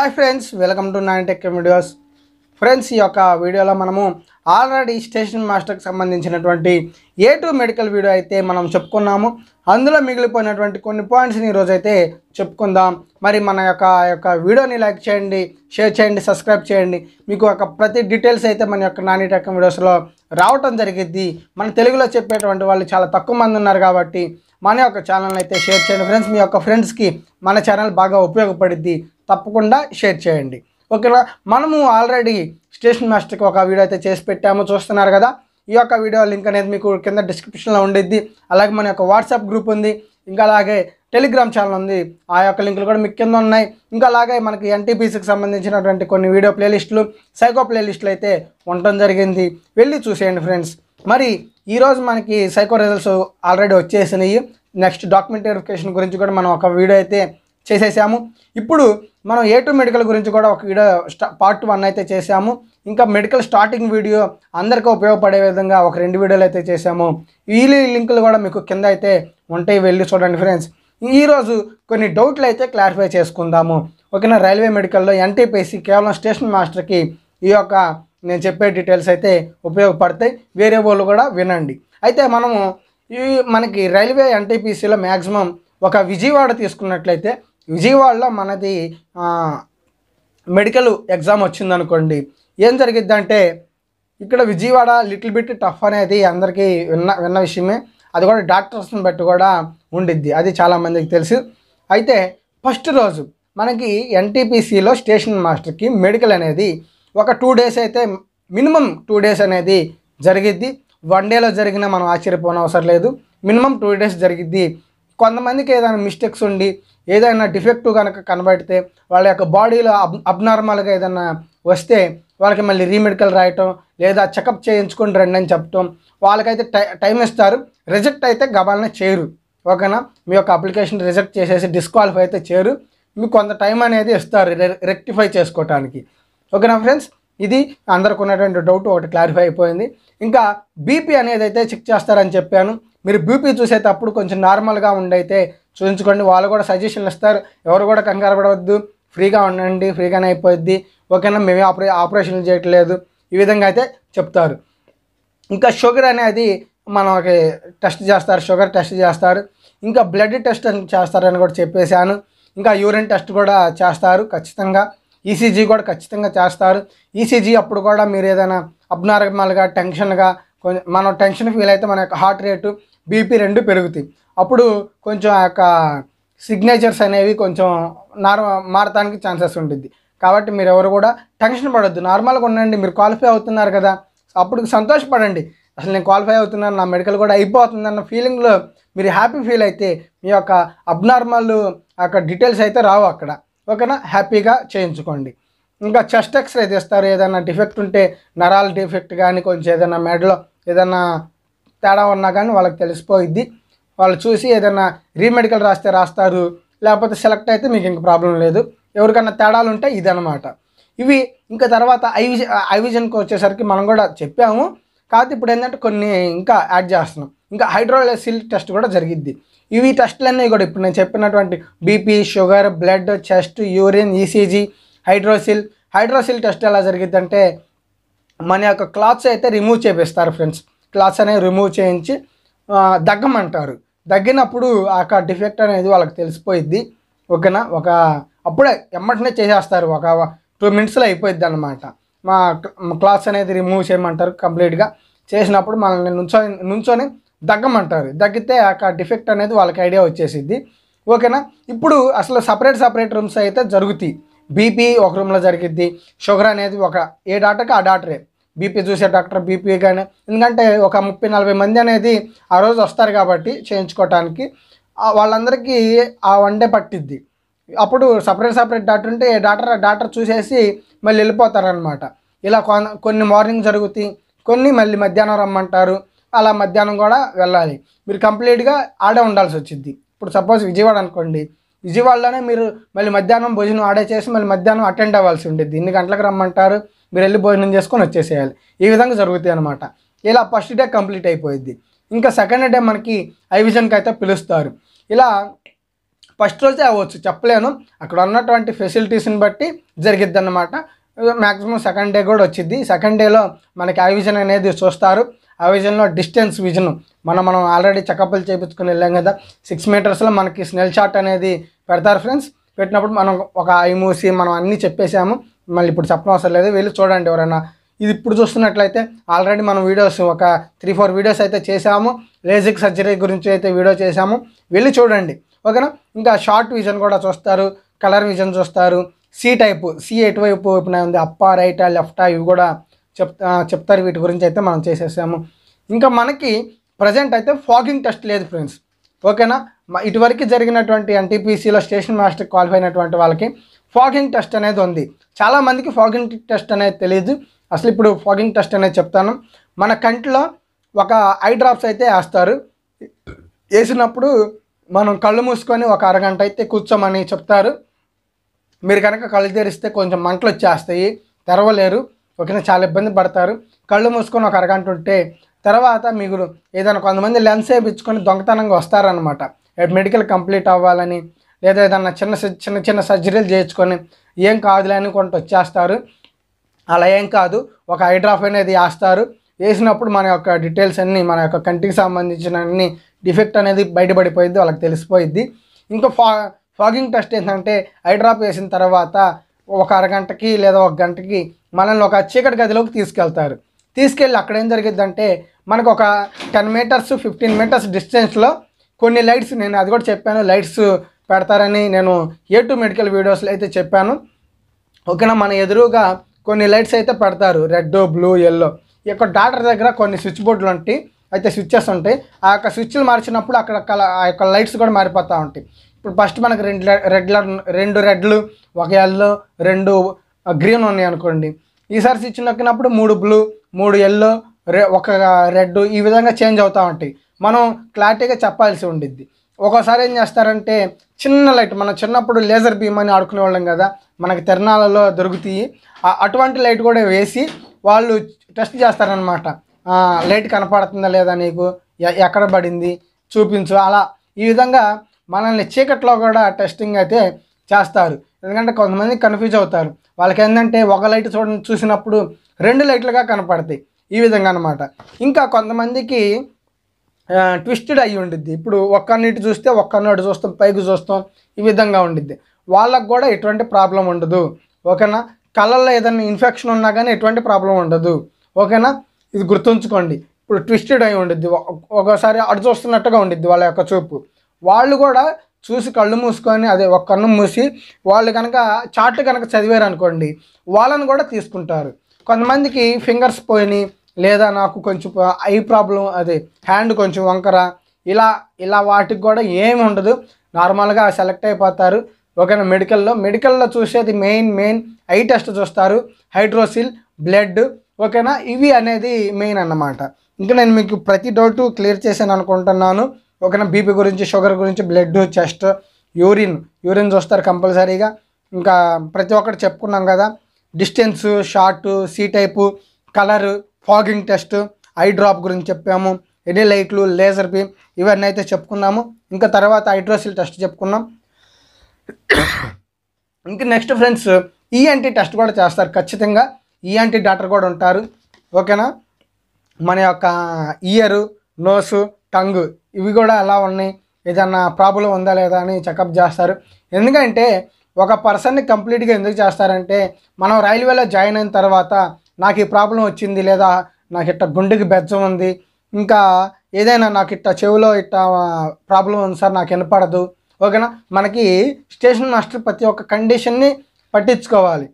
hi friends welcome to nine tech videos friends ఈ యొక్క వీడియోలో మనము ఆల్రెడీ స్టేషన్ మాస్టర్కి సంబంధించినటువంటి ఏ టూ మెడికల్ వీడియో అయితే మనం చెప్పుకున్నాము అందులో మిగిలిపోయినటువంటి కొన్ని పాయింట్స్ని ఈరోజు అయితే చెప్పుకుందాం మరి మన యొక్క యొక్క వీడియోని లైక్ చేయండి షేర్ చేయండి సబ్స్క్రైబ్ చేయండి మీకు ఒక ప్రతి డీటెయిల్స్ అయితే మన యొక్క నాని టెక్ వీడియోస్లో రావటం జరిగిద్ది మన తెలుగులో చెప్పేటువంటి వాళ్ళు చాలా తక్కువ మంది ఉన్నారు కాబట్టి మన యొక్క ఛానల్ అయితే షేర్ చేయండి ఫ్రెండ్స్ మీ యొక్క ఫ్రెండ్స్కి మన ఛానల్ బాగా ఉపయోగపడుద్ది తప్పకుండా షేర్ చేయండి ఓకేనా మనము ఆల్రెడీ స్టేషన్ మాస్టర్కి ఒక వీడియో అయితే చేసి పెట్టాము చూస్తున్నారు కదా ఈ యొక్క వీడియో లింక్ అనేది మీకు కింద డిస్క్రిప్షన్లో ఉండేది అలాగే మన యొక్క వాట్సాప్ గ్రూప్ ఉంది ఇంకా అలాగే టెలిగ్రామ్ ఛానల్ ఉంది ఆ యొక్క లింకులు కూడా మీకు కింద ఉన్నాయి ఇంకా అలాగే మనకి ఎన్టీపీసీకి సంబంధించినటువంటి కొన్ని వీడియో ప్లేలిస్టులు సైకో ప్లేలిస్టులు అయితే ఉండటం జరిగింది వెళ్ళి చూసేయండి ఫ్రెండ్స్ మరి ఈరోజు మనకి సైకో రిజల్ట్స్ ఆల్రెడీ వచ్చేసినాయి నెక్స్ట్ డాక్యుమెంట్ వెరిఫికేషన్ గురించి కూడా మనం ఒక వీడియో అయితే చేసేసాము ఇప్పుడు మనం ఏ టు మెడికల్ గురించి కూడా ఒక వీడియో పార్ట్ వన్ అయితే చేసాము ఇంకా మెడికల్ స్టార్టింగ్ వీడియో అందరికీ ఉపయోగపడే విధంగా ఒక రెండు వీడియోలు అయితే చేసాము ఈ లింకులు కూడా మీకు కింద అయితే ఉంటాయి వెళ్ళి చూడండి ఫ్రెండ్స్ ఈరోజు కొన్ని డౌట్లు అయితే క్లారిఫై చేసుకుందాము ఓకేనా రైల్వే మెడికల్లో ఎన్టీపీసీ కేవలం స్టేషన్ మాస్టర్కి ఈ యొక్క నేను చెప్పే డీటెయిల్స్ అయితే ఉపయోగపడతాయి వేరే వాళ్ళు కూడా వినండి అయితే మనము ఈ మనకి రైల్వే ఎన్టీపీసీలో మ్యాక్సిమం ఒక విజయవాడ తీసుకున్నట్లయితే విజయవాడలో మనది మెడికల్ ఎగ్జామ్ వచ్చిందనుకోండి ఏం జరిగిద్దంటే ఇక్కడ విజయవాడ లిటిల్ బిట్ టఫ్ అనేది అందరికీ విన్న విన్న విషయమే అది కూడా డాక్టర్స్ని బట్టి కూడా ఉండిద్ది అది చాలామందికి తెలుసు అయితే ఫస్ట్ రోజు మనకి ఎన్టీపీసీలో స్టేషన్ మాస్టర్కి మెడికల్ అనేది ఒక టూ డేస్ అయితే మినిమం టూ డేస్ అనేది జరిగిద్ది వన్ డేలో జరిగినా మనం ఆశ్చర్యపోనవసరం లేదు మినిమం టూ డేస్ జరిగిద్ది కొంతమందికి ఏదైనా మిస్టేక్స్ ఉండి ఏదైనా డిఫెక్టివ్ కనుక కనబడితే వాళ్ళ యొక్క బాడీలో అబ్ అబ్నార్మల్గా ఏదైనా వస్తే వాళ్ళకి మళ్ళీ రీమెడికల్ రాయటం లేదా చెకప్ చేయించుకొని రండి అని చెప్పటం వాళ్ళకైతే టై టైం ఇస్తారు రిజెక్ట్ అయితే గబాలనే చేయరు ఓకేనా మీ యొక్క అప్లికేషన్ రిజెక్ట్ చేసేసి డిస్క్వాలిఫై అయితే చేయరు మీకు కొంత టైం అనేది ఇస్తారు రెక్టిఫై చేసుకోవటానికి ఓకేనా ఫ్రెండ్స్ ఇది అందరికి ఉన్నటువంటి డౌట్ ఒకటి క్లారిఫై అయిపోయింది ఇంకా బీపీ అనేది అయితే చెక్ చేస్తారని చెప్పాను మీరు బీపీ చూసేటప్పుడు కొంచెం నార్మల్గా ఉండైతే చూపించుకోండి వాళ్ళు కూడా సజెషన్లు ఇస్తారు ఎవరు కూడా కంగారు పడవద్దు ఫ్రీగా ఉండండి ఫ్రీగానే అయిపోద్ది ఓకేనా మేమే ఆపరే ఆపరేషన్లు చేయట్లేదు ఈ విధంగా అయితే చెప్తారు ఇంకా షుగర్ అనేది మనకి టెస్ట్ చేస్తారు షుగర్ టెస్ట్ చేస్తారు ఇంకా బ్లడ్ టెస్ట్ చేస్తారని కూడా చెప్పేశాను ఇంకా యూరిన్ టెస్ట్ కూడా చేస్తారు ఖచ్చితంగా ఈసీజీ e కూడా ఖచ్చితంగా చేస్తారు ఈసీజీ e అప్పుడు కూడా మీరు ఏదైనా అబ్నార్మల్గా టెన్షన్గా కొంచెం మనం టెన్షన్ ఫీల్ అయితే మన యొక్క హార్ట్ రేటు బీపీ రెండు పెరుగుతాయి అప్పుడు కొంచెం ఆ యొక్క సిగ్నేచర్స్ అనేవి కొంచెం నార్ మారటానికి ఛాన్సెస్ ఉంటుంది కాబట్టి మీరు ఎవరు కూడా టెన్షన్ పడద్దు నార్మల్గా ఉండండి మీరు క్వాలిఫై అవుతున్నారు కదా అప్పుడు సంతోషపడండి అసలు నేను క్వాలిఫై అవుతున్నాను నా మెడికల్ కూడా అయిపోతుందన్న ఫీలింగ్లో మీరు హ్యాపీ ఫీల్ అయితే మీ యొక్క అబ్నార్మల్ యొక్క డీటెయిల్స్ అయితే రావు అక్కడ ఓకేనా హ్యాపీగా చేయించుకోండి ఇంకా చెస్ట్ ఎక్స్రే తీస్తారు ఏదైనా డిఫెక్ట్ ఉంటే నరాల డిఫెక్ట్ కానీ కొంచెం ఏదైనా మెడలో ఏదైనా తేడా ఉన్నా కానీ వాళ్ళకి తెలిసిపోయిద్ది వాళ్ళు చూసి ఏదైనా రీమెడికల్ రాస్తే రాస్తారు లేకపోతే సెలెక్ట్ అయితే మీకు ఇంక ప్రాబ్లం లేదు ఎవరికన్నా తేడాలు ఉంటే ఇదనమాట ఇవి ఇంకా తర్వాత ఐవిజ ఐవిజన్కి వచ్చేసరికి మనం కూడా చెప్పాము కాకపోతే ఇప్పుడు ఏంటంటే కొన్ని ఇంకా యాడ్ చేస్తున్నాం ఇంకా హైడ్రోలసిల్ టెస్ట్ కూడా జరిగిద్ది ఇవి టెస్టులన్నీ కూడా ఇప్పుడు నేను చెప్పినటువంటి BP sugar blood chest urine ECG hydrocele hydrocele test ఎలా అంటే మన యొక్క క్లాత్స్ అయితే రిమూవ్ చేపిస్తారు ఫ్రెండ్స్ క్లాత్స్ అనేవి రిమూవ్ చేయించి దగ్గమంటారు తగ్గినప్పుడు ఆ డిఫెక్ట్ అనేది వాళ్ళకి తెలిసిపోయిద్ది ఓకేనా ఒక అప్పుడే ఎమ్మటనే చేసేస్తారు ఒక టూ మినిట్స్లో అయిపోయింది అనమాట మా క్లాస్ అనేది రిమూవ్ చేయమంటారు కంప్లీట్గా చేసినప్పుడు మనల్ని నుంచో నుంచొని దగ్గమంటారు దగ్గితే ఆ డిఫెక్ట్ అనేది వాళ్ళకి ఐడియా వచ్చేసిద్ది ఓకేనా ఇప్పుడు అసలు సపరేట్ సపరేట్ రూమ్స్ అయితే జరుగుతాయి బీపీ ఒక రూమ్లో జరిగిద్ది షుగర్ అనేది ఒక ఏ డాటకు ఆ డాటరే బీపీ చూసే డాక్టర్ బీపీ కానీ ఎందుకంటే ఒక ముప్పై నలభై మంది అనేది ఆ రోజు వస్తారు కాబట్టి చేయించుకోవటానికి వాళ్ళందరికీ ఆ వన్ డే పట్టిద్ది అప్పుడు సపరేట్ సపరేట్ డాక్టర్ ఉంటే డాక్టర్ డాక్టర్ చూసేసి మళ్ళీ వెళ్ళిపోతారనమాట ఇలా కొన్ని మార్నింగ్ జరుగుతాయి కొన్ని మళ్ళీ మధ్యాహ్నం రమ్మంటారు అలా మధ్యాహ్నం కూడా వెళ్ళాలి మీరు కంప్లీట్గా ఆడే ఉండాల్సి వచ్చింది ఇప్పుడు సపోజ్ విజయవాడ అనుకోండి విజయవాడలోనే మీరు మళ్ళీ మధ్యాహ్నం భోజనం ఆడే చేసి మళ్ళీ మధ్యాహ్నం అటెండ్ అవ్వాల్సి ఉండేది ఇన్ని గంటలకు రమ్మంటారు మీరు వెళ్ళి భోజనం చేసుకొని వచ్చేసేయాలి ఈ విధంగా జరుగుతాయి అనమాట ఇలా ఫస్ట్ డే కంప్లీట్ అయిపోయింది ఇంకా సెకండ్ డే మనకి ఐవిజన్కి అయితే పిలుస్తారు ఇలా ఫస్ట్ రోజే అవ్వచ్చు చెప్పలేను అక్కడ ఉన్నటువంటి ఫెసిలిటీస్ని బట్టి జరిగిద్ది అనమాట మ్యాక్సిమం సెకండ్ డే కూడా వచ్చింది సెకండ్ డేలో మనకి ఐవిజన్ అనేది చూస్తారు ఆ విజన్లో డిస్టెన్స్ విజన్ మనం మనం ఆల్రెడీ చెకప్లు చేయించుకుని వెళ్ళాం కదా సిక్స్ మీటర్స్లో మనకి స్నెల్ షాట్ అనేది పెడతారు ఫ్రెండ్స్ పెట్టినప్పుడు మనం ఒక ఐ మూసి మనం అన్నీ చెప్పేసాము మళ్ళీ ఇప్పుడు చెప్పడం అవసరం లేదు వెళ్ళి చూడండి ఎవరైనా ఇది ఇప్పుడు చూస్తున్నట్లయితే ఆల్రెడీ మనం వీడియోస్ ఒక త్రీ ఫోర్ వీడియోస్ అయితే చేసాము లేజిక్ సర్జరీ గురించి అయితే వీడియో చేశాము వెళ్ళి చూడండి ఓకేనా ఇంకా షార్ట్ విజన్ కూడా చూస్తారు కలర్ విజన్ చూస్తారు సి టైప్ సి ఎటువైపు వైపున ఉంది అప్ప రైటా లెఫ్టా ఇవి కూడా చెప్తా చెప్తారు వీటి గురించి అయితే మనం చేసేసాము ఇంకా మనకి ప్రజెంట్ అయితే ఫాగింగ్ టెస్ట్ లేదు ఫ్రెండ్స్ ఓకేనా ఇటువరకు జరిగినటువంటి ఎన్టీపీసీలో స్టేషన్ మాస్టర్ క్వాలిఫై అయినటువంటి వాళ్ళకి ఫాగింగ్ టెస్ట్ అనేది ఉంది చాలామందికి ఫాగింగ్ టెస్ట్ అనేది తెలియదు అసలు ఇప్పుడు ఫాగింగ్ టెస్ట్ అనేది చెప్తాను మన కంటిలో ఒక ఐ డ్రాప్స్ అయితే వేస్తారు వేసినప్పుడు మనం కళ్ళు మూసుకొని ఒక అరగంట అయితే కూర్చోమని చెప్తారు మీరు కనుక కళ్ళు తెరిస్తే కొంచెం మంటలు వచ్చేస్తాయి తెరవలేరు ఓకేనా చాలా ఇబ్బంది పడతారు కళ్ళు మూసుకొని ఒక అరగంట ఉంటే తర్వాత మీరు ఏదైనా కొంతమంది లెన్స్ వేయించుకొని దొంగతనంగా వస్తారనమాట మెడికల్ కంప్లీట్ అవ్వాలని లేదా ఏదన్నా చిన్న చిన్న చిన్న సర్జరీలు చేయించుకొని ఏం కాదులే అని కొంత వచ్చేస్తారు అలా ఏం కాదు ఒక హైడ్రాఫ్ అనేది వేస్తారు వేసినప్పుడు మన యొక్క డీటెయిల్స్ అన్నీ మన యొక్క కంటికి సంబంధించిన అన్ని డిఫెక్ట్ అనేది బయటపడిపోయింది వాళ్ళకి తెలిసిపోయింది ఇంకా ఫా ఫాగింగ్ టెస్ట్ ఏంటంటే హైడ్రాప్ వేసిన తర్వాత ఒక అరగంటకి లేదా ఒక గంటకి మనల్ని ఒక చీకటి గదిలోకి తీసుకెళ్తారు తీసుకెళ్ళి అక్కడ ఏం జరిగిద్దంటే మనకు ఒక టెన్ మీటర్స్ ఫిఫ్టీన్ మీటర్స్ డిస్టెన్స్లో కొన్ని లైట్స్ నేను అది కూడా చెప్పాను లైట్స్ పెడతారని నేను ఏ టూ మెడికల్ వీడియోస్లో అయితే చెప్పాను ఓకేనా మన ఎదురుగా కొన్ని లైట్స్ అయితే పెడతారు రెడ్ బ్లూ ఎల్లో ఇక్కడ డాక్టర్ దగ్గర కొన్ని స్విచ్ బోర్డులు ఉంటాయి అయితే స్విచ్చెస్ ఉంటాయి ఆ యొక్క స్విచ్లు మార్చినప్పుడు అక్కడ ఆ యొక్క లైట్స్ కూడా మారిపోతూ ఉంటాయి ఇప్పుడు ఫస్ట్ మనకు రెండు రెడ్ రెండు రెడ్లు ఒక ఎల్లో రెండు గ్రీన్ ఉన్నాయి అనుకోండి ఈసారి స్విచ్ నొక్కినప్పుడు మూడు బ్లూ మూడు ఎల్లో ఒక రెడ్ ఈ విధంగా చేంజ్ అవుతూ ఉంటాయి మనం క్లారిటీగా చెప్పాల్సి ఉండిద్ది ఒక్కోసారి ఏం చేస్తారంటే చిన్న లైట్ మనం చిన్నప్పుడు లేజర్ బీమ్ అని ఆడుకునే వాళ్ళం కదా మనకి తిరణాలలో దొరుకుతాయి అటువంటి లైట్ కూడా వేసి వాళ్ళు టెస్ట్ చేస్తారనమాట లైట్ కనపడుతుందా లేదా నీకు ఎక్కడ పడింది చూపించు అలా ఈ విధంగా మనల్ని చీకట్లో కూడా టెస్టింగ్ అయితే చేస్తారు ఎందుకంటే కొంతమంది కన్ఫ్యూజ్ అవుతారు వాళ్ళకి ఏంటంటే ఒక లైట్ చూడ చూసినప్పుడు రెండు లైట్లుగా కనపడతాయి ఈ విధంగా అనమాట ఇంకా కొంతమందికి ట్విస్టెడ్ అయి ఉండిద్ది ఇప్పుడు ఒక్కన్నిటి చూస్తే ఒక్కన్నోటి చూస్తాం పైకి చూస్తాం ఈ విధంగా ఉండిద్ది వాళ్ళకు కూడా ఎటువంటి ప్రాబ్లం ఉండదు ఓకేనా కళ్ళల్లో ఏదైనా ఇన్ఫెక్షన్ ఉన్నా కానీ ఎటువంటి ప్రాబ్లం ఉండదు ఓకేనా ఇది గుర్తుంచుకోండి ఇప్పుడు ట్విస్టెడ్ అయి ఉండిద్ది ఒకసారి అటు చూస్తున్నట్టుగా ఉండిద్ది వాళ్ళ యొక్క చూపు వాళ్ళు కూడా చూసి కళ్ళు మూసుకొని అదే ఒక కన్ను మూసి వాళ్ళు కనుక చాట్లు కనుక చదివారు అనుకోండి వాళ్ళని కూడా తీసుకుంటారు కొంతమందికి ఫింగర్స్ పోయినాయి లేదా నాకు కొంచెం ఐ ప్రాబ్లం అదే హ్యాండ్ కొంచెం వంకర ఇలా ఇలా వాటికి కూడా ఏమి ఉండదు నార్మల్గా సెలెక్ట్ అయిపోతారు ఓకేనా మెడికల్లో మెడికల్లో చూసేది మెయిన్ మెయిన్ ఐ టెస్ట్ చూస్తారు హైడ్రోసిల్ బ్లడ్ ఓకేనా ఇవి అనేది మెయిన్ అన్నమాట ఇంకా నేను మీకు ప్రతి డౌట్ క్లియర్ చేశాను అనుకుంటున్నాను ఒకనా బీపీ గురించి షుగర్ గురించి బ్లడ్ చెస్ట్ యూరిన్ యూరిన్ చూస్తారు కంపల్సరీగా ఇంకా ప్రతి ఒక్కటి చెప్పుకున్నాం కదా distance short C type colour fogging test eye drop గురించి చెప్పాము ఎనీ లైట్లు లేజర్ బీమ్ ఇవన్నీ అయితే చెప్పుకున్నాము ఇంకా తర్వాత హైడ్రోసిల్ టెస్ట్ చెప్పుకున్నాం ఇంకా next friends ENT e test కూడా చేస్తారు ఖచ్చితంగా ఈఎన్టీ e డాక్టర్ కూడా ఉంటారు ఓకేనా మన యొక్క ఇయర్ నోసు టంగ్ ఇవి కూడా ఎలా ఉన్నాయి ఏదన్నా ప్రాబ్లం ఉందా లేదా అని చెకప్ చేస్తారు ఎందుకంటే ఒక పర్సన్ని కంప్లీట్గా ఎందుకు చేస్తారంటే మనం రైల్వేలో జాయిన్ అయిన తర్వాత నాకు ఈ ప్రాబ్లం వచ్చింది లేదా నాకు ఇట్ట గుండెకి బెజ్జం ఉంది ఇంకా ఏదైనా నాకు ఇట్ట చెవిలో ఇట్ట ప్రాబ్లం ఉంది సార్ నాకు వినపడదు ఓకేనా మనకి స్టేషన్ మాస్టర్ ప్రతి ఒక్క కండిషన్ని పట్టించుకోవాలి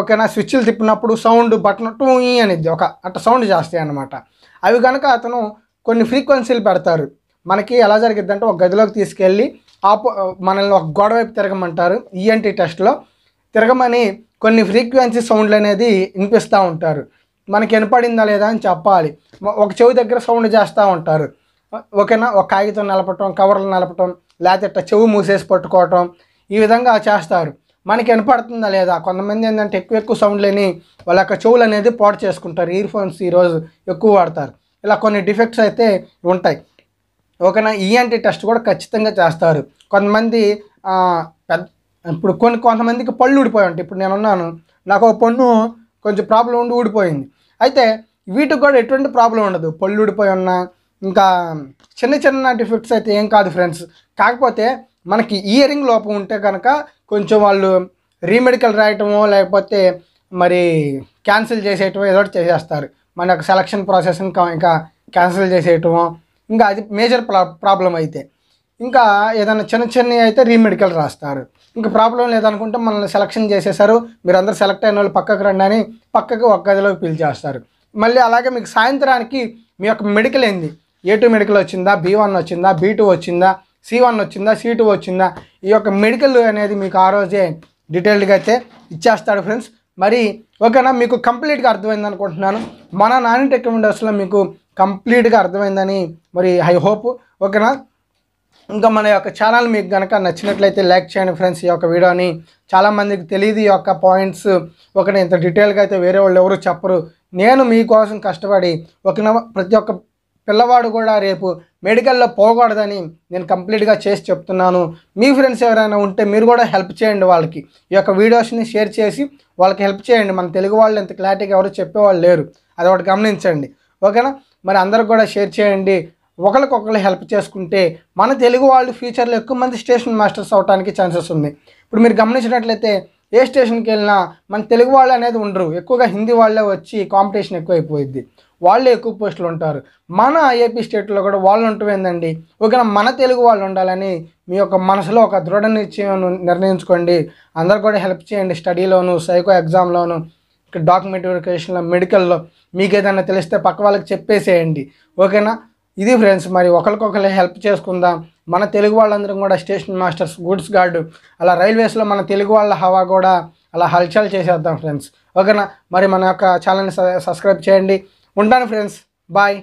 ఓకేనా స్విచ్లు తిప్పినప్పుడు సౌండ్ బటన్ టూ అనేది ఒక అట్ట సౌండ్ చేస్తాయి అనమాట అవి కనుక అతను కొన్ని ఫ్రీక్వెన్సీలు పెడతారు మనకి ఎలా జరిగిద్దంటే ఒక గదిలోకి తీసుకెళ్ళి ఆపో మనల్ని ఒక గొడవ వైపు తిరగమంటారు ఈఎన్టీ టెస్ట్లో తిరగమని కొన్ని ఫ్రీక్వెన్సీ సౌండ్లు అనేది వినిపిస్తూ ఉంటారు మనకి వినపడిందా లేదా అని చెప్పాలి ఒక చెవి దగ్గర సౌండ్ చేస్తూ ఉంటారు ఓకేనా ఒక కాగితం నలపటం కవర్లు నలపటం లేకపోతే చెవు మూసేసి పట్టుకోవటం ఈ విధంగా చేస్తారు మనకి వినపడుతుందా లేదా కొంతమంది ఏంటంటే ఎక్కువ ఎక్కువ సౌండ్ లేని వాళ్ళ యొక్క చెవులు అనేది పాడు చేసుకుంటారు ఇయర్ ఫోన్స్ ఈరోజు ఎక్కువ వాడతారు ఇలా కొన్ని డిఫెక్ట్స్ అయితే ఉంటాయి ఓకేనా ఈఎన్టీ టెస్ట్ కూడా ఖచ్చితంగా చేస్తారు కొంతమంది పెద్ద ఇప్పుడు కొన్ని కొంతమందికి పళ్ళు ఊడిపోయి ఉంటాయి ఇప్పుడు నేను ఉన్నాను నాకు ఒక పన్ను కొంచెం ప్రాబ్లం ఉండి ఊడిపోయింది అయితే వీటికి కూడా ఎటువంటి ప్రాబ్లం ఉండదు పళ్ళు ఊడిపోయి ఉన్నా ఇంకా చిన్న చిన్న డిఫెక్ట్స్ అయితే ఏం కాదు ఫ్రెండ్స్ కాకపోతే మనకి ఇయరింగ్ లోపం ఉంటే కనుక కొంచెం వాళ్ళు రీమెడికల్ రాయటమో లేకపోతే మరి క్యాన్సిల్ చేసేయటమో ఏదో చేసేస్తారు మన యొక్క సెలక్షన్ ప్రాసెస్ ఇంకా క్యాన్సిల్ చేసేయటమో ఇంకా అది మేజర్ ప్రా ప్రాబ్లం అయితే ఇంకా ఏదైనా చిన్న చిన్నవి అయితే రీమెడికల్ రాస్తారు ఇంకా ప్రాబ్లం లేదనుకుంటే మనల్ని సెలక్షన్ చేసేసారు మీరు అందరు సెలెక్ట్ అయిన వాళ్ళు పక్కకు రండి అని పక్కకు ఒక్క గదిలోకి పిలిచేస్తారు మళ్ళీ అలాగే మీకు సాయంత్రానికి మీ యొక్క మెడికల్ ఏంది ఏ టూ మెడికల్ వచ్చిందా బీ వన్ వచ్చిందా బీ టూ వచ్చిందా సి వన్ వచ్చిందా సి టూ వచ్చిందా ఈ యొక్క మెడికల్ అనేది మీకు ఆ రోజే డీటెయిల్డ్గా అయితే ఇచ్చేస్తాడు ఫ్రెండ్స్ మరి ఓకేనా మీకు కంప్లీట్గా అర్థమైంది అనుకుంటున్నాను మన నాని టెక్ మీకు కంప్లీట్గా అర్థమైందని మరి ఐ హోప్ ఓకేనా ఇంకా మన యొక్క ఛానల్ మీకు కనుక నచ్చినట్లయితే లైక్ చేయండి ఫ్రెండ్స్ ఈ యొక్క వీడియోని చాలామందికి తెలియదు ఈ యొక్క పాయింట్స్ ఒకటి ఇంత డీటెయిల్గా అయితే వేరే వాళ్ళు ఎవరు చెప్పరు నేను మీకోసం కష్టపడి ఒక ప్రతి ఒక్క పిల్లవాడు కూడా రేపు మెడికల్లో పోకూడదని నేను కంప్లీట్గా చేసి చెప్తున్నాను మీ ఫ్రెండ్స్ ఎవరైనా ఉంటే మీరు కూడా హెల్ప్ చేయండి వాళ్ళకి ఈ యొక్క వీడియోస్ని షేర్ చేసి వాళ్ళకి హెల్ప్ చేయండి మన తెలుగు వాళ్ళు ఇంత క్లారిటీగా ఎవరు చెప్పేవాళ్ళు లేరు అది ఒకటి గమనించండి ఓకేనా మరి అందరికి కూడా షేర్ చేయండి ఒకరికొకరు హెల్ప్ చేసుకుంటే మన తెలుగు వాళ్ళు ఫ్యూచర్లో ఎక్కువ మంది స్టేషన్ మాస్టర్స్ అవడానికి ఛాన్సెస్ ఉంది ఇప్పుడు మీరు గమనించినట్లయితే ఏ స్టేషన్కి వెళ్ళినా మన తెలుగు వాళ్ళు అనేది ఉండరు ఎక్కువగా హిందీ వాళ్ళే వచ్చి కాంపిటీషన్ ఎక్కువ అయిపోయింది వాళ్ళే ఎక్కువ పోస్టులు ఉంటారు మన ఏపీ స్టేట్లో కూడా వాళ్ళు ఉంటుందండి ఓకేనా మన తెలుగు వాళ్ళు ఉండాలని మీ యొక్క మనసులో ఒక దృఢ నిశ్చయం నిర్ణయించుకోండి అందరు కూడా హెల్ప్ చేయండి స్టడీలోను సైకో ఎగ్జామ్లోను డాక్యుమెంటరికేషన్లో మెడికల్లో మీకు ఏదైనా తెలిస్తే పక్క వాళ్ళకి చెప్పేసేయండి ఓకేనా ఇది ఫ్రెండ్స్ మరి ఒకరికొకరు హెల్ప్ చేసుకుందాం మన తెలుగు వాళ్ళందరం కూడా స్టేషన్ మాస్టర్స్ గూడ్స్ గార్డు అలా రైల్వేస్లో మన తెలుగు వాళ్ళ హవా కూడా అలా హల్చల్ చేసేద్దాం ఫ్రెండ్స్ ఓకేనా మరి మన యొక్క ఛానల్ని సబ్స్క్రైబ్ చేయండి ఉంటాను ఫ్రెండ్స్ బాయ్